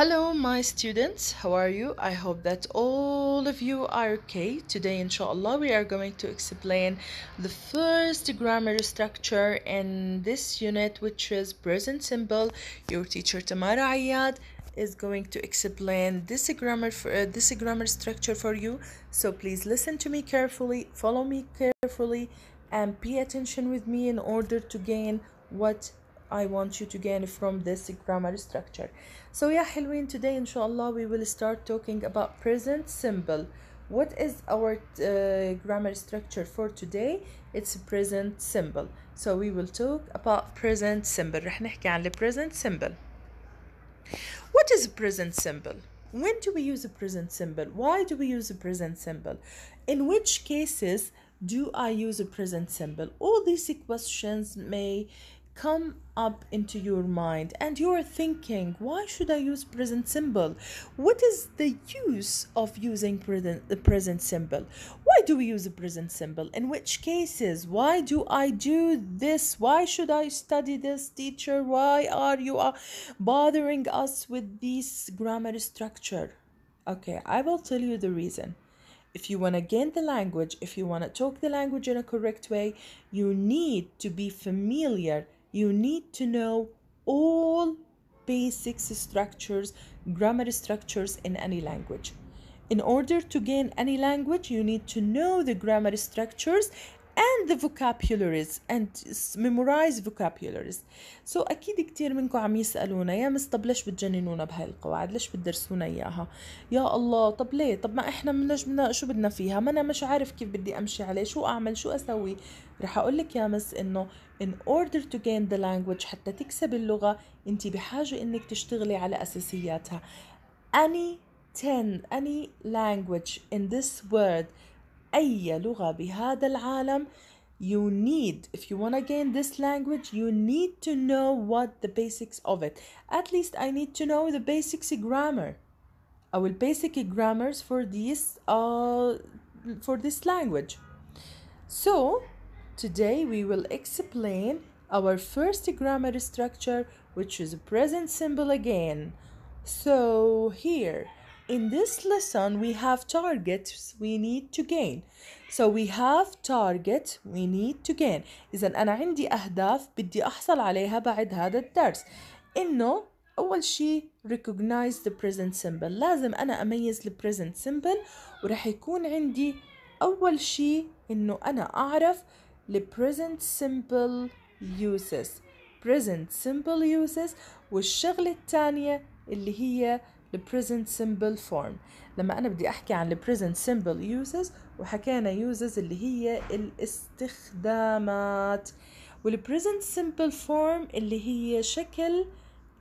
Hello my students, how are you? I hope that all of you are okay. Today inshallah we are going to explain the first grammar structure in this unit which is present simple. Your teacher Tamara Ayad is going to explain this grammar for, uh, this grammar structure for you. So please listen to me carefully, follow me carefully and pay attention with me in order to gain what I want you to gain from this grammar structure so yeah Halloween today inshallah we will start talking about present simple what is our uh, grammar structure for today it's present simple so we will talk about present simple رح نحكي present simple what is present simple when do we use a present symbol why do we use a present symbol in which cases do i use a present symbol all these questions may come up into your mind and you are thinking why should i use present symbol what is the use of using present the present symbol why do we use the present symbol in which cases why do i do this why should i study this teacher why are you uh, bothering us with this grammar structure okay i will tell you the reason if you want to gain the language if you want to talk the language in a correct way you need to be familiar you need to know all basic structures, grammar structures in any language. In order to gain any language, you need to know the grammar structures and the vocabularies and memorize vocabularies so اكيد كتير منكم عم يسالونا يا مس طب ليش بتجننونا بهاي القواعد ليش بتدرسونا اياها يا الله طب ليه طب ما احنا منش بدنا شو بدنا فيها ما انا مش عارف كيف بدي امشي عليه شو اعمل شو اسوي رح أقولك يا مس إنه in order to gain the language حتى تكسب اللغة أنت بحاجة إنك تشتغلي على أساسياتها any ten any language in this world أي لغة بهذا العالم you need if you want to gain this language you need to know what the basics of it at least i need to know the basics grammar i will basic grammars for this uh, for this language so Today we will explain our first grammar structure which is present simple again. So here in this lesson we have targets we need to gain. So we have target we need to gain. إذا أنا عندي أهداف بدي أحصل عليها بعد هذا الدرس. إنه أول شيء recognize the present symbol لازم أنا أميز ال present symbol ورح يكون عندي أول شيء إنه أنا أعرف ال present simple uses present simple uses والشغلة الثانية اللي هي ال present simple form لما أنا بدي أحكي عن ال present simple uses وحكينا uses اللي هي الاستخدامات وال present simple form اللي هي شكل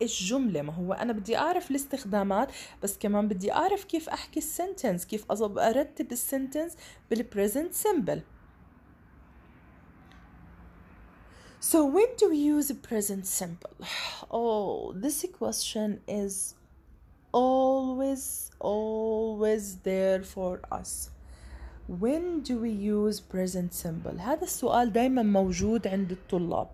الجملة ما هو أنا بدي أعرف الاستخدامات بس كمان بدي أعرف كيف أحكي السنتنس كيف أرتب السنتنس بالبريزنت سيمبل So, when do we use present simple? Oh, this question is always, always there for us. When do we use present simple? هذا السؤال دايما موجود عند الطلاب.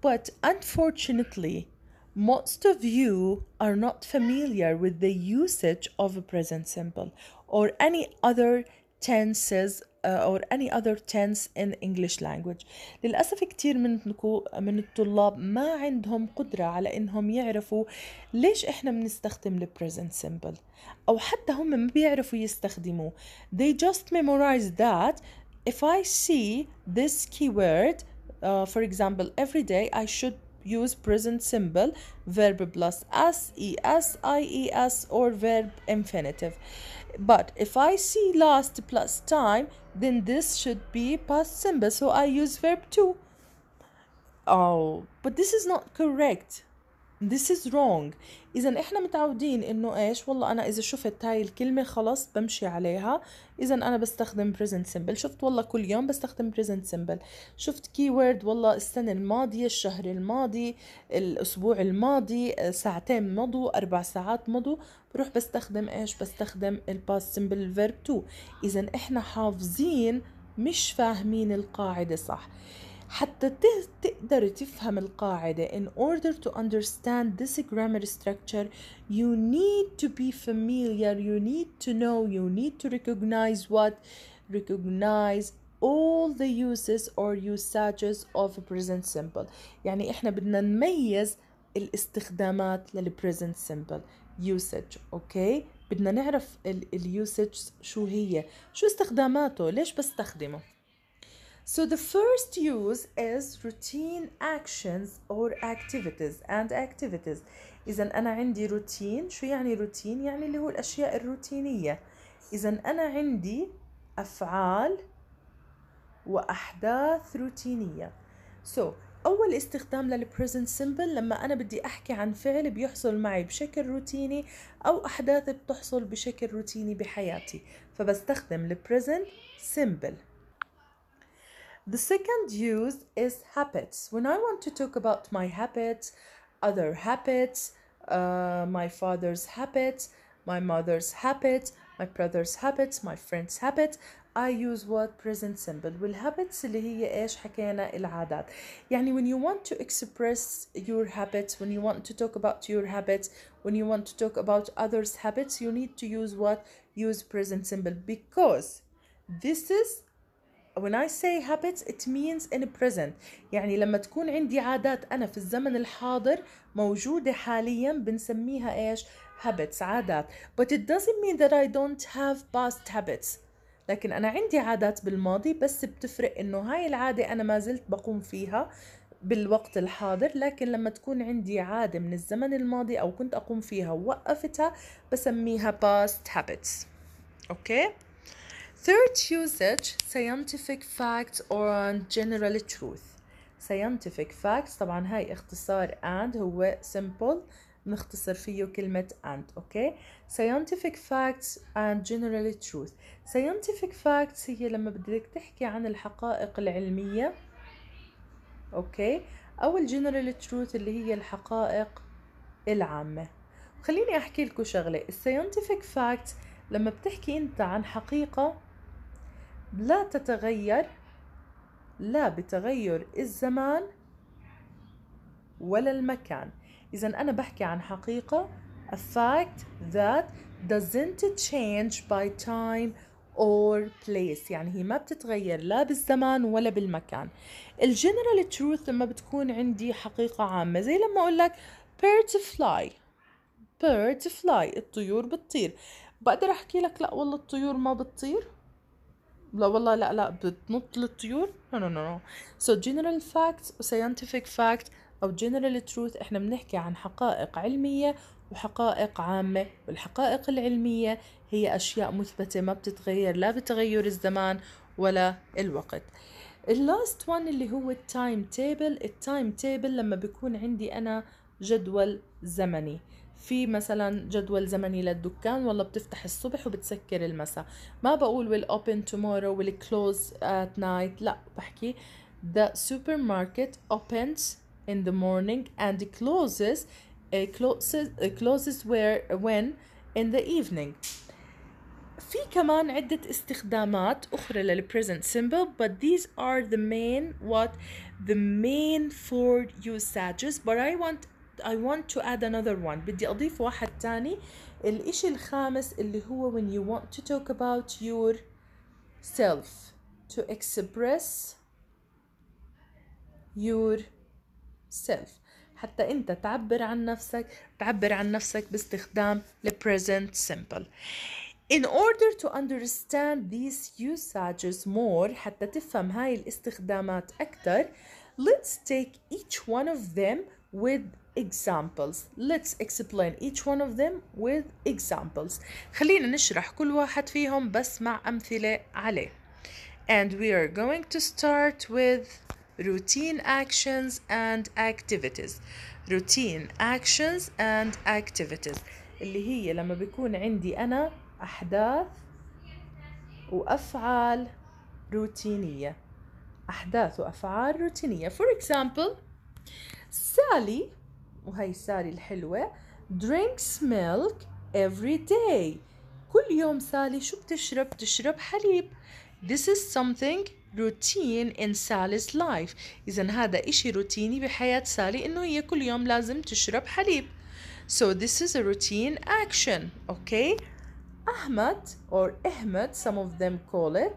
But unfortunately, most of you are not familiar with the usage of a present simple or any other tenses or any other tense in English language للأسف كتير منكم من الطلاب ما عندهم قدرة على إنهم يعرفوا ليش إحنا بنستخدم ال present simple أو حتى هم ما بيعرفوا يستخدموه they just memorize that if I see this keyword uh, for example every day I should use present Simple verb plus s es ies or verb infinitive but if I see last plus time then this should be past simple so I use verb to oh but this is not correct this is wrong اذا احنا متعودين انه ايش والله انا اذا شفت هاي الكلمه خلص بمشي عليها اذا انا بستخدم present simple شفت والله كل يوم بستخدم present simple شفت keyword والله السنه الماضيه الشهر الماضي الاسبوع الماضي ساعتين مضوا اربع ساعات مضوا بروح بستخدم ايش بستخدم ال past simple verb to اذا احنا حافظين مش فاهمين القاعده صح حتى تقدر تفهم القاعدة in order to understand this grammar structure you need to be familiar you need to know you need to recognize what recognize all the uses or usages of present simple يعني احنا بدنا نميز الاستخدامات present simple usage اوكي بدنا نعرف ال usage شو هي شو استخداماته ليش بستخدمه So the first use is routine actions or activities and activities إذا أنا عندي روتين شو يعني روتين؟ يعني اللي هو الأشياء الروتينية إذا أنا عندي أفعال وأحداث روتينية So أول استخدام للبريزنت سيمبل لما أنا بدي أحكي عن فعل بيحصل معي بشكل روتيني أو أحداث بتحصل بشكل روتيني بحياتي فبستخدم البريزنت سيمبل The second use is habits. When I want to talk about my habits, other habits, uh, my father's habits, my mother's habits, my brother's habits, my friend's habits, I use what present simple والhabits اللي هي ايش حكينا العادات يعني when you want to express your habits when you want to talk about your habits when you want to talk about others habits you need to use what use present symbol because this is when I say habits it means in present يعني لما تكون عندي عادات أنا في الزمن الحاضر موجودة حاليا بنسميها إيش habits عادات but it doesn't mean that I don't have past habits لكن أنا عندي عادات بالماضي بس بتفرق إنه هاي العادة أنا ما زلت بقوم فيها بالوقت الحاضر لكن لما تكون عندي عادة من الزمن الماضي أو كنت أقوم فيها ووقفتها بسميها past habits أوكي okay? Third usage scientific fact or general truth scientific facts طبعا هاي اختصار and هو simple بنختصر فيه كلمة and اوكي okay? scientific facts and general truth scientific facts هي لما بدك تحكي عن الحقائق العلمية اوكي okay? او general truth اللي هي الحقائق العامة خليني احكي لكم شغلة scientific facts لما بتحكي انت عن حقيقة لا تتغير لا بتغير الزمان ولا المكان إذا أنا بحكي عن حقيقة a fact that doesn't change by time or place يعني هي ما بتتغير لا بالزمان ولا بالمكان الجنرال تروث لما بتكون عندي حقيقة عامة زي لما أقول لك bird fly bird fly الطيور بتطير بقدر أحكي لك لا والله الطيور ما بتطير لا والله لا لا بتنط للطيور نو نو نو سو جنرال فاكت وساينتفك فاكت او جنرال تروث احنا بنحكي عن حقائق علميه وحقائق عامه والحقائق العلميه هي اشياء مثبته ما بتتغير لا بتغير الزمان ولا الوقت اللاست وان اللي هو التايم تيبل التايم تيبل لما بيكون عندي انا جدول زمني في مثلا جدول زمني للدكان والله بتفتح الصبح وبتسكر المساء ما بقول will open tomorrow will close at night لا بحكي the supermarket opens in the morning and closes closes closes where when in the evening في كمان عدة استخدامات أخرى لل present simple but these are the main what the main four usages but I want I want to add another one بدي أضيف واحد تاني الإشي الخامس اللي هو when you want to talk about your self to express your self حتى أنت تعبر عن نفسك تعبر عن نفسك باستخدام the present simple In order to understand these usages more حتى تفهم هاي الاستخدامات أكثر let's take each one of them with examples let's explain each one of them with examples خلينا نشرح كل واحد فيهم بس مع أمثلة عليه and we are going to start with routine actions and activities routine actions and activities اللي هي لما بيكون عندي أنا أحداث وأفعال روتينية أحداث وأفعال روتينية for example Sally وهي ساري الحلوة drinks milk every day كل يوم سالي شو بتشرب؟ تشرب حليب This is something routine in Sally's life إذا هذا إشي روتيني بحياة سالي إنه هي كل يوم لازم تشرب حليب So this is a routine action Okay أحمد or أحمد some of them call it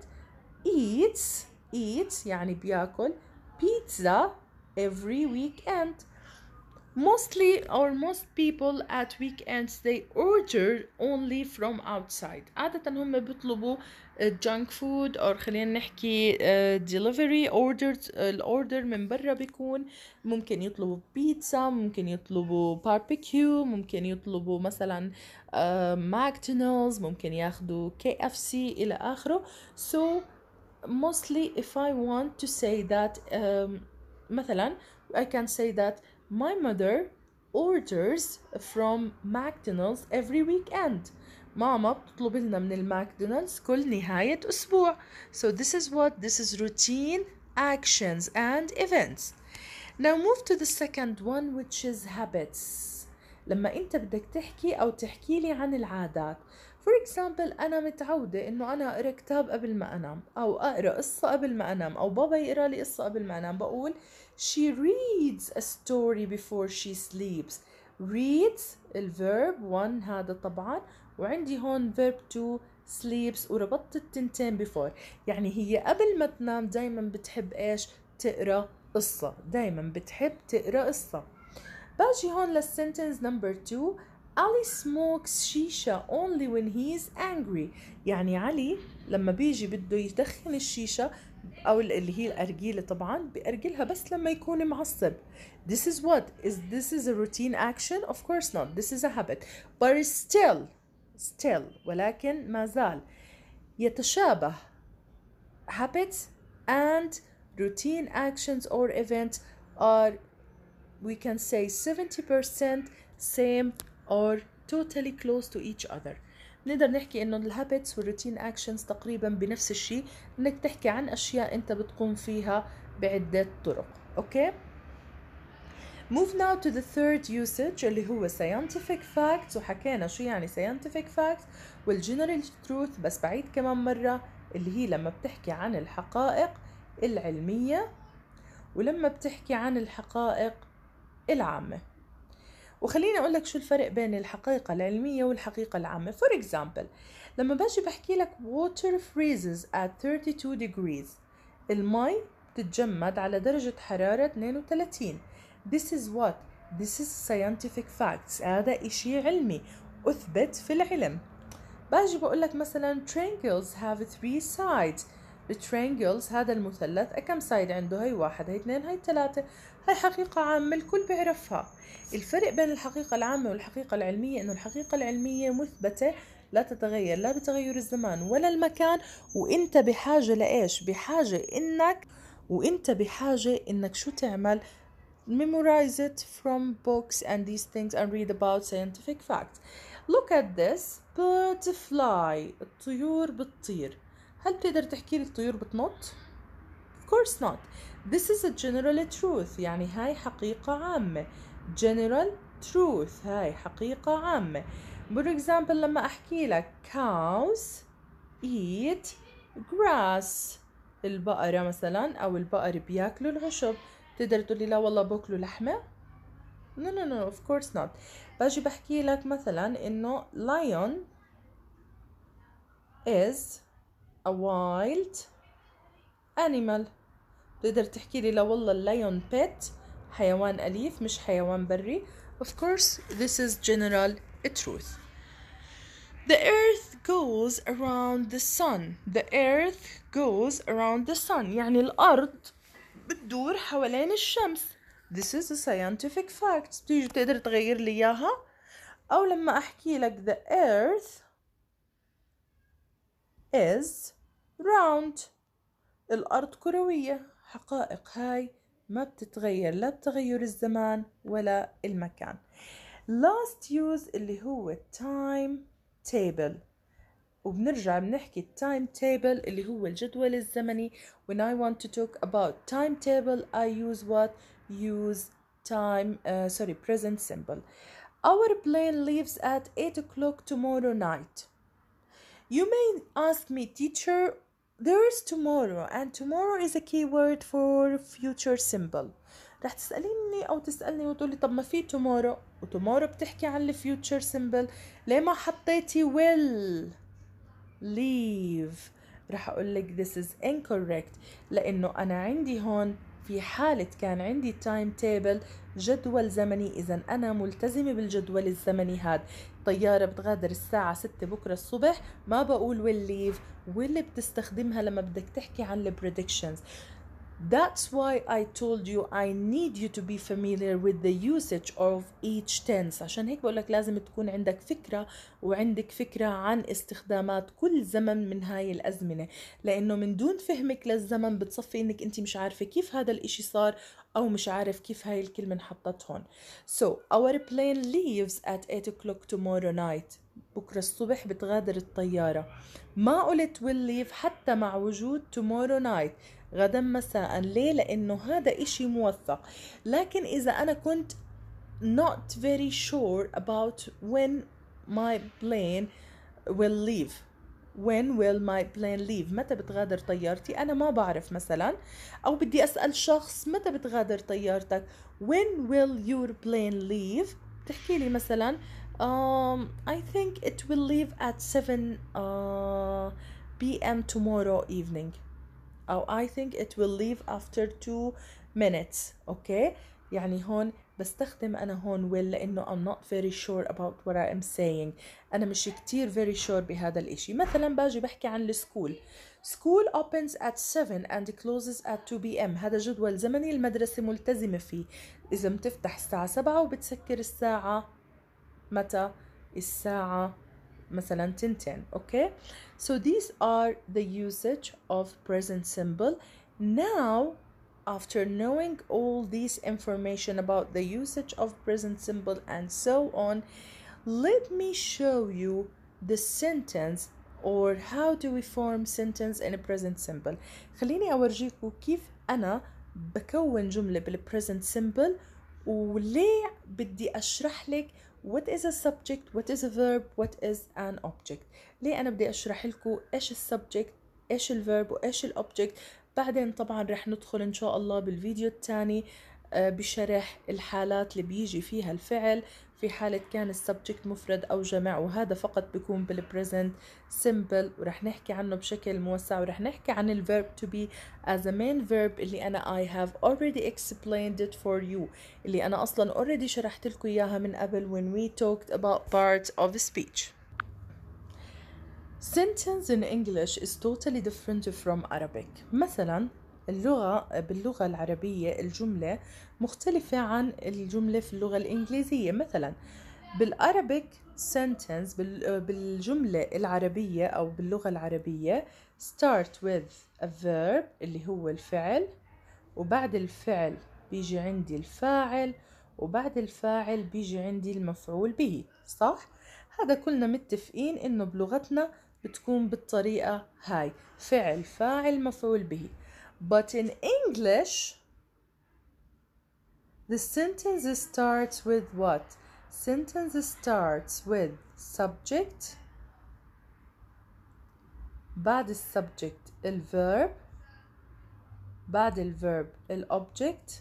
eats eats يعني بياكل pizza every weekend mostly or most people at weekends they order only from outside عادة هم بيطلبوا junk food or خلينا نحكي uh, delivery orders uh, الاوردر من برا بيكون ممكن يطلبوا بيتزا ممكن يطلبوا باربيكيو ممكن يطلبوا مثلا ماكدونالدز uh, ممكن ياخدوا كي اف سي الى اخره so mostly if I want to say that um, مثلا I can say that my mother orders from McDonald's every weekend ماما بتطلب لنا من الماكدونالدز كل نهاية أسبوع so this is what this is routine actions and events now move to the second one which is habits لما أنت بدك تحكي أو تحكي لي عن العادات for example أنا متعودة إنه أنا أقرأ كتاب قبل ما أنام أو أقرأ قصة قبل ما أنام أو بابا يقرأ لي قصة قبل ما أنام بقول She reads a story before she sleeps reads الverb 1 هذا طبعا وعندي هون verb 2 sleeps وربطت التنتين before يعني هي قبل ما تنام دايما بتحب ايش تقرا قصة دايما بتحب تقرا قصة باجي هون للسنتنس نمبر 2 علي smokes شيشة only when he is angry يعني علي لما بيجي بده يدخن الشيشة أو اللي هي الأرجيلة طبعا بأرجلها بس لما يكون معصب This is what? Is this is a routine action? Of course not. This is a habit. But still, still ولكن ما زال يتشابه habits and routine actions or events are we can say 70% same or totally close to each other نقدر نحكي انه الهابتس والروتين اكشنز تقريبا بنفس الشيء انك تحكي عن اشياء انت بتقوم فيها بعدة طرق اوكي Move now to the third usage اللي هو scientific facts وحكينا شو يعني scientific facts والجنرال truth بس بعيد كمان مرة اللي هي لما بتحكي عن الحقائق العلمية ولما بتحكي عن الحقائق العامة وخليني اقول لك شو الفرق بين الحقيقه العلميه والحقيقه العامه فور اكزامبل لما باجي بحكي لك water freezes at 32 degrees المي بتتجمد على درجة حرارة 32 This is what? This is scientific facts هذا إشي علمي أثبت في العلم باجي بقول لك مثلا triangles have three sides الترينجلز هذا المثلث كم سايد عنده هي واحد هي اثنين هي ثلاثة هي حقيقة عامة الكل بيعرفها الفرق بين الحقيقة العامة والحقيقة العلمية انه الحقيقة العلمية مثبتة لا تتغير لا بتغير الزمان ولا المكان وانت بحاجة لإيش بحاجة انك وانت بحاجة انك شو تعمل memorize it from books and these things and read about scientific facts look at this butterfly الطيور بتطير هل بتقدر تحكي لي الطيور بتنط؟ Of course not. This is a general truth يعني هاي حقيقة عامة. General truth هاي حقيقة عامة. For example لما أحكي لك cows eat grass البقرة مثلا أو البقر بياكلوا العشب تقدر تقولي لا والله باكلوا لحمة no no no of course not باجي بحكي لك مثلا إنه lion is a wild animal تقدر تحكي لي لا والله الليون pet حيوان أليف مش حيوان بري of course this is general truth The earth goes around the sun. The earth goes around the sun. يعني الأرض بتدور حوالين الشمس. This is a scientific fact. بتيجي بتقدر تغير لي إياها. أو لما أحكي لك the earth is round الأرض كروية حقائق هاي ما بتتغير لا بتغير الزمان ولا المكان last use اللي هو time table وبنرجع بنحكي time table اللي هو الجدول الزمني when I want to talk about timetable I use what use time uh, sorry present simple our plane leaves at 8 o'clock tomorrow night you may ask me teacher there is tomorrow and tomorrow is a keyword for future symbol رح تسأليني أو تسألني وتقولي طب ما في tomorrow و tomorrow بتحكي عن future symbol ليه ما حطيتي will leave رح أقول لك this is incorrect لأنه أنا عندي هون في حالة كان عندي timetable جدول زمني إذا أنا ملتزمة بالجدول الزمني هذا طيارة بتغادر الساعة 6 بكرة الصبح ما بقول ويل ليف واللي بتستخدمها لما بدك تحكي عن البريدكشنز That's why I told you I need you to be familiar with the usage of each tense عشان هيك بقولك لازم تكون عندك فكرة وعندك فكرة عن استخدامات كل زمن من هاي الأزمنة لأنه من دون فهمك للزمن بتصفي إنك أنت مش عارفة كيف هذا الإشي صار أو مش عارف كيف هاي الكلمة انحطت هون So our plane leaves at 8 o'clock tomorrow night بكرة الصبح بتغادر الطيارة ما قلت will leave حتى مع وجود tomorrow night غدا مساء ليه لانه هذا اشي موثق لكن اذا انا كنت not very sure about when my plane will leave when will my plane leave متى بتغادر طيارتي انا ما بعرف مثلا او بدي اسال شخص متى بتغادر طيارتك when will your plane leave بتحكي لي مثلا um, I think it will leave at 7 uh, p.m. tomorrow evening أو I think it will leave after two minutes أوكي يعني هون بستخدم أنا هون will لأنه I'm not very sure about what I am saying أنا مش كتير very sure بهذا الإشي مثلا باجي بحكي عن السكول School opens at 7 and closes at 2 p.m. هذا جدول زمني المدرسة ملتزمة فيه إذا بتفتح الساعة 7 وبتسكر الساعة متى؟ الساعة مثلا تنتين okay so these are the usage of present symbol now after knowing all this information about the usage of present symbol and so on let me show you the sentence or how do we form sentence in a present symbol خليني أورجيكم كيف أنا بكون جملة بالبريزنت simple وليه بدي أشرح لك what is a subject what is a verb what is an object ليه أنا بدي أشرح لكم إيش السبجكت إيش verb وإيش الأوبجكت بعدين طبعا رح ندخل إن شاء الله بالفيديو الثاني آه، بشرح الحالات اللي بيجي فيها الفعل في حالة كان السبجكت مفرد أو جمع وهذا فقط بيكون بالبريزنت simple ورح نحكي عنه بشكل موسع ورح نحكي عن الverb to be as a main verb اللي أنا I have already explained it for you اللي أنا أصلا already شرحت لكم إياها من قبل when we talked about parts of speech Sentence in English is totally different from Arabic. مثلا اللغة باللغة العربية الجملة مختلفة عن الجملة في اللغة الإنجليزية مثلا بالأرابيك sentence بالجملة العربية أو باللغة العربية start with a verb اللي هو الفعل وبعد الفعل بيجي عندي الفاعل وبعد الفاعل بيجي عندي المفعول به صح؟ هذا كلنا متفقين إنه بلغتنا بتكون بالطريقة هاي فعل فاعل مفعول به But in English, the sentence starts with what? Sentence starts with subject. بعد bad الverb بعد الverb الobject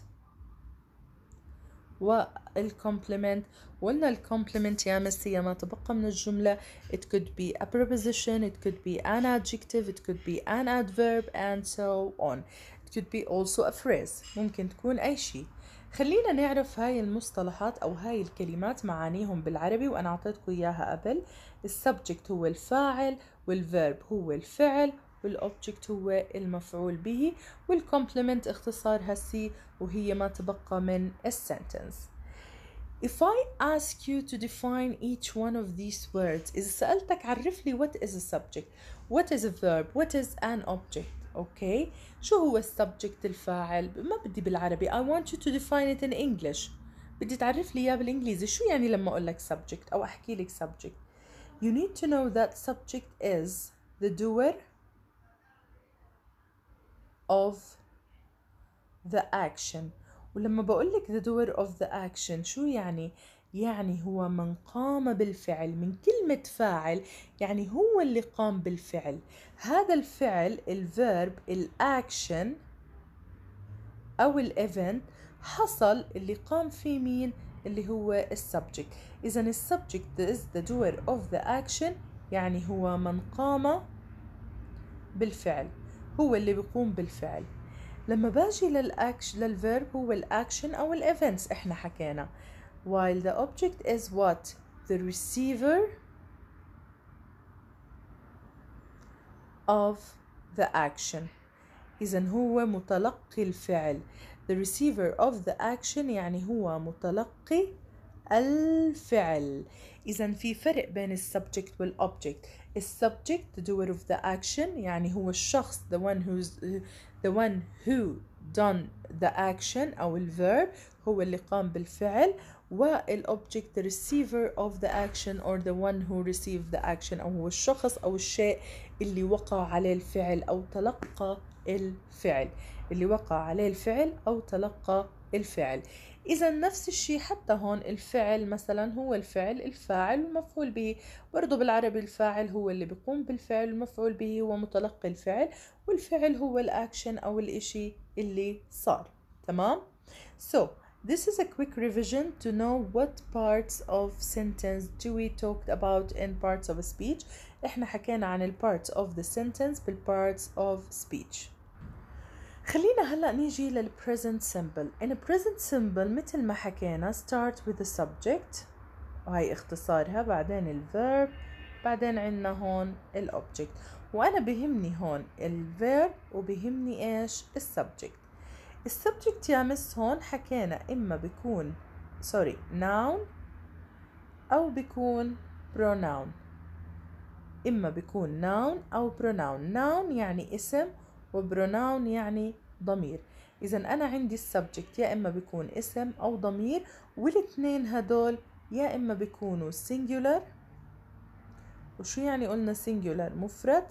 والكومبلمنت قلنا الكومبلمنت يا مس هي ما تبقى من الجملة it could be a preposition it could be an adjective it could be an adverb and so on it could be also a phrase ممكن تكون أي شيء خلينا نعرف هاي المصطلحات أو هاي الكلمات معانيهم بالعربي وأنا أعطيتكم إياها قبل السبجكت هو الفاعل والفيرب هو الفعل والأوبجكت هو المفعول به والكمبلمنت اختصارها سي وهي ما تبقى من السنتنس If I ask you to define each one of these words إذا سألتك عرف لي what is a subject what is a verb what is an object okay? شو هو السبجكت الفاعل ما بدي بالعربي I want you to define it in English بدي تعرف لي اياه بالانجليزي شو يعني لما اقول لك subject او احكي لك subject you need to know that subject is the doer of the action ولما بقول لك the doer of the action شو يعني؟ يعني هو من قام بالفعل من كلمة فاعل يعني هو اللي قام بالفعل هذا الفعل الفيرب الأكشن أو الإيفنت حصل اللي قام فيه مين اللي هو السبجكت إذا السبجكت is the doer of the action يعني هو من قام بالفعل هو اللي بيقوم بالفعل لما باجي للأكش للفيرب هو الأكشن أو الإيفنتس إحنا حكينا while the object is what the receiver of the action إذا هو متلقي الفعل the receiver of the action يعني هو متلقي الفعل إذا في فرق بين السبجكت والأوبجكت is subject the doer of the action يعني هو الشخص the one who's the one who done the action أو ال verb هو اللي قام بالفعل والobject the receiver of the action or the one who received the action أو هو الشخص أو الشيء اللي وقع عليه الفعل أو تلقى الفعل اللي وقع عليه الفعل أو تلقى الفعل إذا نفس الشيء حتى هون الفعل مثلا هو الفعل الفاعل والمفعول به برضو بالعربي الفاعل هو اللي بيقوم بالفعل المفعول به هو متلقي الفعل والفعل هو الأكشن أو الإشي اللي صار تمام؟ So This is a quick revision to know what parts of sentence do we talked about in parts of speech. احنا حكينا عن ال parts of the sentence بال parts of speech. خلينا هلا نيجي للبريزنت سمبل present simple مثل ما حكينا start with the subject وهي اختصارها بعدين الفيرب بعدين عندنا هون الاوبجكت وانا بهمني هون الفيرب وبهمني ايش السبجكت السبجكت يا مس هون حكينا اما بيكون سوري ناون او بيكون بروناون اما بيكون ناون او بروناون ناون يعني اسم وبروناون يعني ضمير إذا أنا عندي السبجكت يا إما بيكون اسم أو ضمير والاثنين هدول يا إما بيكونوا singular وشو يعني قلنا singular مفرد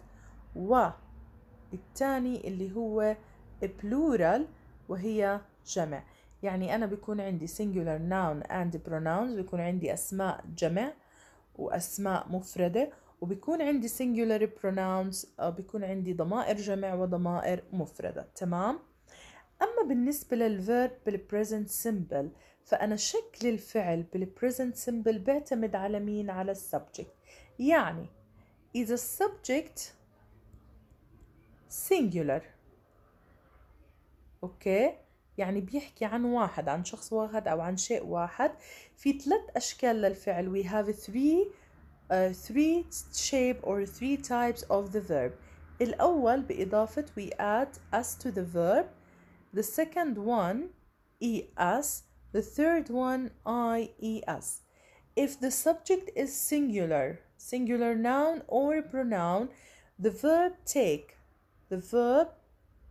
والثاني اللي هو plural وهي جمع يعني أنا بيكون عندي singular noun and pronouns بيكون عندي أسماء جمع وأسماء مفردة وبيكون عندي singular pronouns بيكون عندي ضمائر جمع وضمائر مفردة تمام؟ أما بالنسبة للverb بالpresent simple فأنا شكل الفعل بالpresent simple بعتمد على مين؟ على subject يعني إذا subject singular أوكي؟ يعني بيحكي عن واحد عن شخص واحد أو عن شيء واحد في ثلاث أشكال للفعل we have three uh, three shape or three types of the verb الأول بإضافة we add as to the verb the second one es the third one ies if the subject is singular singular noun or pronoun the verb take the verb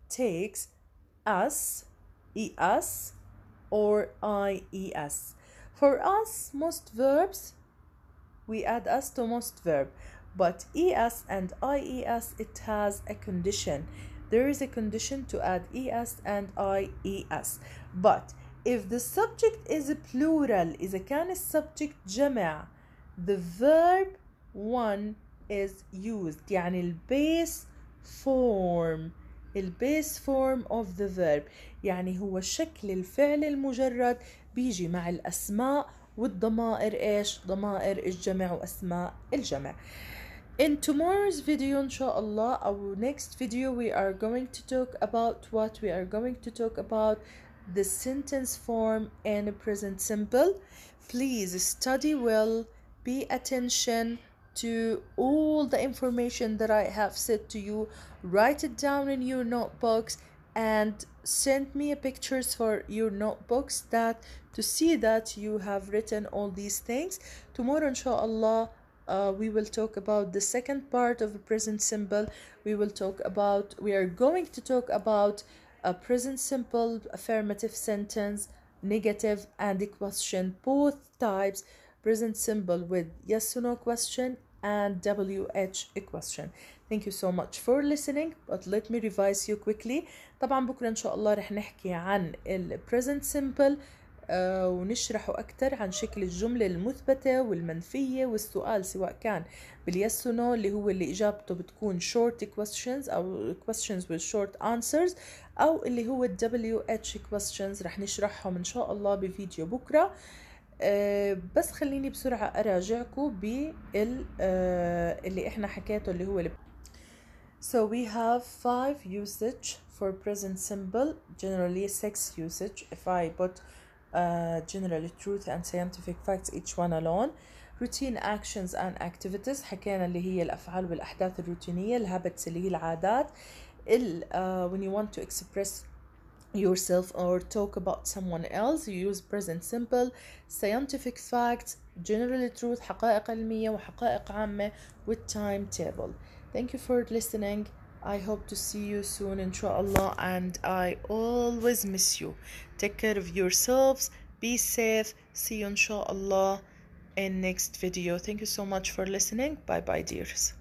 takes us es or ies for us most verbs we add s to most verb but es and ies it has a condition there is a condition to add es and ies but if the subject is a plural is a كان subject جمع the verb one is used يعني base form البيس form of the verb يعني هو شكل الفعل المجرد بيجي مع الأسماء والضمائر ايش ضمائر الجمع واسماء الجمع In tomorrow's video inshallah our next video we are going to talk about what we are going to talk about the sentence form and present simple please study well be attention to all the information that I have said to you write it down in your notebooks and send me pictures for your notebooks that to see that you have written all these things tomorrow inshallah uh, we will talk about the second part of the present simple we will talk about we are going to talk about a present simple affirmative sentence negative and a question both types present simple with yes or no question and WH question thank you so much for listening but let me revise you quickly طبعا بكرة إن شاء الله رح نحكي عن ال present simple آه، ونشرح أكتر عن شكل الجملة المثبتة والمنفية والسؤال سواء كان باليس نو اللي هو اللي إجابته بتكون short questions أو questions with short answers أو اللي هو ال WH questions رح نشرحهم إن شاء الله بفيديو بكرة بس خليني بسرعة أراجعكم بال اللي إحنا حكيته اللي هو So we have five usage for present simple, generally six usage if I put uh, generally truth and scientific facts each one alone. Routine actions and activities حكينا اللي هي الأفعال والأحداث الروتينية, الهابتس اللي هي العادات. ال uh, when you want to express yourself or talk about someone else you use present simple scientific facts generally truth حقائق علمية وحقائق عامة with timetable thank you for listening I hope to see you soon inshallah and I always miss you take care of yourselves be safe see you inshallah in next video thank you so much for listening bye bye dears